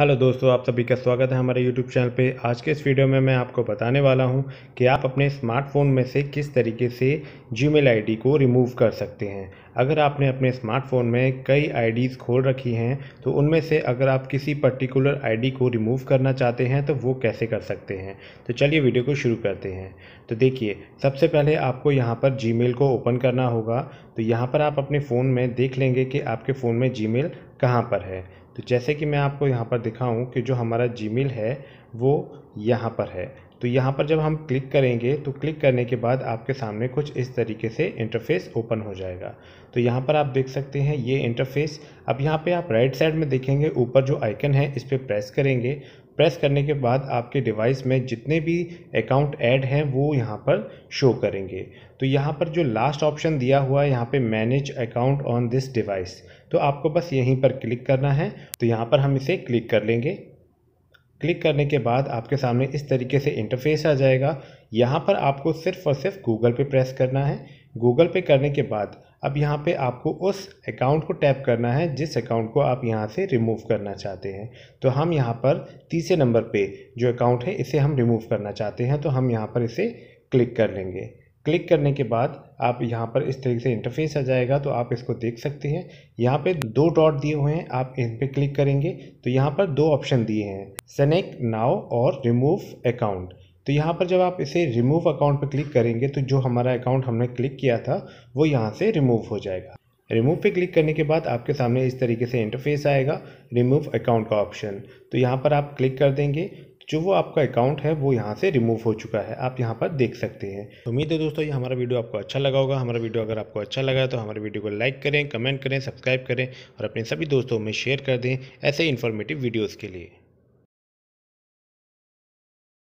hello दोस्तों आप सभी का स्वागत है हमारे यूट्यूब चैनल पे आज के इस वीडियो में मैं आपको बताने वाला हूं कि आप अपने स्मार्टफोन में से किस तरीके से जीमेल आईडी को रिमूव कर सकते हैं अगर आपने अपने स्मार्टफोन में कई आईडीज़ खोल रखी हैं तो उनमें से अगर आप किसी पर्टिकुलर आईडी को रिमूव करना चाहते हैं तो वो कैसे कर सकते हैं तो चलिए वीडियो को शुरू करते हैं तो देखिए सबसे पहले आपको यहाँ पर जी को ओपन करना होगा तो यहाँ पर आप अपने फ़ोन में देख लेंगे कि आपके फ़ोन में जी मेल कहाँ पर है तो जैसे कि मैं आपको यहाँ पर दिखाऊँ कि जो हमारा जी है वो यहाँ पर है तो यहाँ पर जब हम क्लिक करेंगे तो क्लिक करने के बाद आपके सामने कुछ इस तरीके से इंटरफेस ओपन हो जाएगा तो यहाँ पर आप देख सकते हैं ये इंटरफेस अब यहाँ पे आप राइट साइड में देखेंगे ऊपर जो आइकन है इस पर प्रेस करेंगे प्रेस करने के बाद आपके डिवाइस में जितने भी अकाउंट ऐड हैं वो यहाँ पर शो करेंगे तो यहाँ पर जो लास्ट ऑप्शन दिया हुआ है यहाँ पे manage account on this device तो आपको बस यहीं पर क्लिक करना है तो यहाँ पर हम इसे क्लिक कर लेंगे क्लिक करने के बाद आपके सामने इस तरीके से इंटरफेस आ जाएगा यहाँ पर आपको सिर्फ और सिर्फ गूगल पे प्रेस करना है गूगल पे करने के बाद अब यहाँ पे आपको उस अकाउंट को टैप करना है जिस अकाउंट को आप यहाँ से रिमूव करना चाहते हैं तो हम यहाँ पर तीसरे नंबर पे जो अकाउंट है इसे हम रिमूव करना चाहते हैं तो हम यहाँ पर इसे क्लिक कर लेंगे क्लिक करने के बाद आप यहाँ पर इस तरीके से इंटरफेस आ जाएगा तो आप इसको देख सकते हैं यहाँ पे दो डॉट दिए हुए हैं आप इन पे क्लिक करेंगे तो यहाँ पर दो ऑप्शन दिए हैं सनेक नाव और रिमूव अकाउंट तो यहाँ पर जब आप इसे रिमूव अकाउंट पर क्लिक करेंगे तो जो हमारा अकाउंट हमने क्लिक किया था वो यहाँ से रिमूव हो जाएगा रिमूव पे क्लिक करने के बाद आपके सामने इस तरीके से इंटरफेस आएगा रिमूव अकाउंट का ऑप्शन तो यहाँ पर आप क्लिक कर देंगे जो वो आपका अकाउंट है वो यहाँ से रिमूव हो चुका है आप यहाँ पर देख सकते हैं उम्मीद है दोस्तों ये हमारा वीडियो आपको अच्छा लगा होगा हमारा वीडियो अगर आपको अच्छा लगा तो हमारे वीडियो को लाइक करें कमेंट करें सब्सक्राइब करें और अपने सभी दोस्तों में शेयर कर दें ऐसे इन्फॉर्मेटिव वीडियोज़ के लिए